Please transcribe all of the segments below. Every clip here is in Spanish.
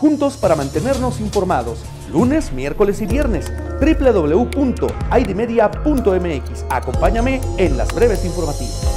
juntos para mantenernos informados. Lunes, miércoles y viernes, www.idmedia.mx. Acompáñame en las breves informativas.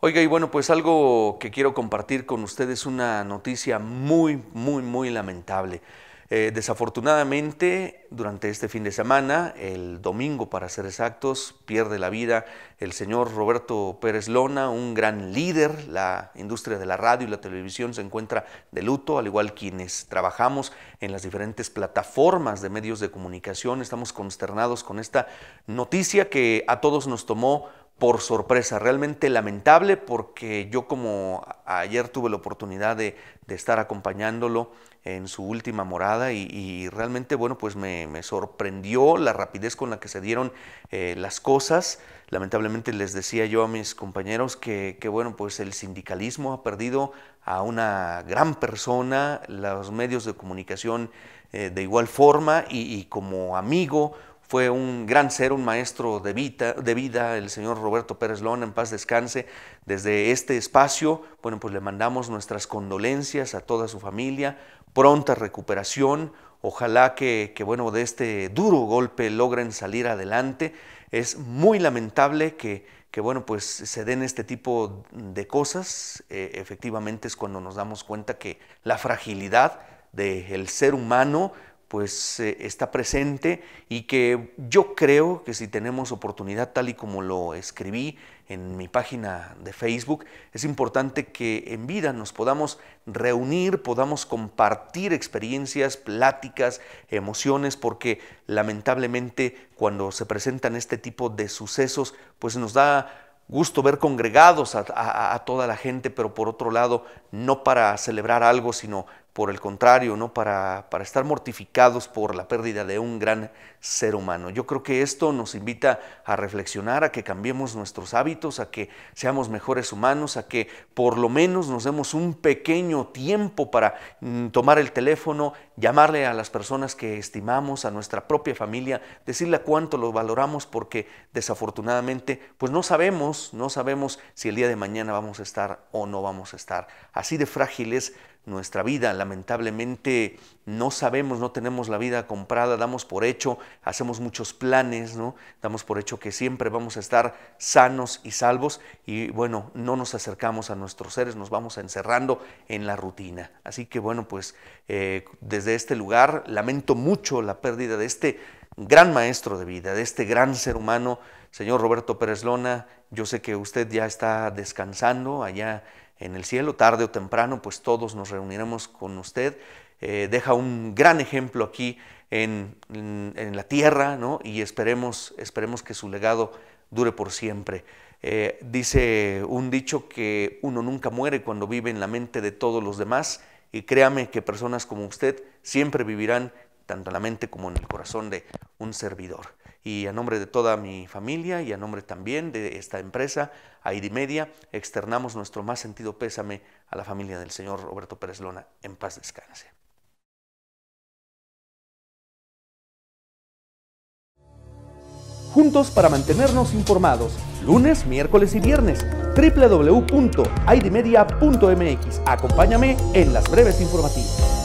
Oiga, y bueno, pues algo que quiero compartir con ustedes, una noticia muy, muy, muy lamentable. Eh, desafortunadamente, durante este fin de semana, el domingo para ser exactos, pierde la vida el señor Roberto Pérez Lona, un gran líder. La industria de la radio y la televisión se encuentra de luto, al igual quienes trabajamos en las diferentes plataformas de medios de comunicación. Estamos consternados con esta noticia que a todos nos tomó por sorpresa, realmente lamentable porque yo como ayer tuve la oportunidad de, estar acompañándolo en su última morada y, realmente, bueno, pues me, sorprendió la rapidez con la que se dieron eh, las cosas. Lamentablemente les decía yo a mis compañeros que, bueno, pues el sindicalismo ha perdido a una gran persona, los medios de comunicación eh, de igual forma y como amigo, fue un gran ser, un maestro de vida, de vida, el señor Roberto Pérez Lona, en paz descanse. Desde este espacio, bueno, pues le mandamos nuestras condolencias a toda su familia, pronta recuperación. Ojalá que, bueno, de este duro golpe logren salir adelante. Es muy lamentable que, que bueno, pues se den este tipo de cosas. Eh, efectivamente es cuando nos damos cuenta que la fragilidad del ser humano pues eh, está presente y que yo creo que si tenemos oportunidad, tal y como lo escribí en mi página de Facebook, es importante que en vida nos podamos reunir, podamos compartir experiencias, pláticas, emociones, porque lamentablemente cuando se presentan este tipo de sucesos, pues nos da gusto ver congregados a, a, toda la gente, pero por otro lado, no para celebrar algo, sino por el contrario, ¿no? Para, estar mortificados por la pérdida de un gran ser humano. Yo creo que esto nos invita a reflexionar, a que cambiemos nuestros hábitos, a que seamos mejores humanos, a que por lo menos nos demos un pequeño tiempo para mm, tomar el teléfono, llamarle a las personas que estimamos, a nuestra propia familia, decirle cuánto lo valoramos, porque desafortunadamente, pues no sabemos, no sabemos si el día de mañana vamos a estar o no vamos a estar. Así de frágiles nuestra vida. Lamentablemente no sabemos, no tenemos la vida comprada, damos por hecho, hacemos muchos planes, ¿no? Damos por hecho que siempre vamos a estar sanos y salvos y bueno, no nos acercamos a nuestros seres, nos vamos encerrando en la rutina. Así que bueno, pues eh, desde este lugar lamento mucho la pérdida de este gran maestro de vida, de este gran ser humano, señor Roberto Pérez Lona. Yo sé que usted ya está descansando allá en el cielo, tarde o temprano, pues todos nos reuniremos con usted. Eh, deja un gran ejemplo aquí en, la tierra, Y esperemos, esperemos que su legado dure por siempre. Eh, dice un dicho que uno nunca muere cuando vive en la mente de todos los demás y créame que personas como usted siempre vivirán tanto en la mente como en el corazón de un servidor. Y a nombre de toda mi familia y a nombre también de esta empresa, AIDIMEDIA, Media, externamos nuestro más sentido pésame a la familia del señor Roberto Pérez Lona. En paz descanse. Juntos para mantenernos informados, lunes, miércoles y viernes, www.aidimedia.mx Acompáñame en las breves informativas.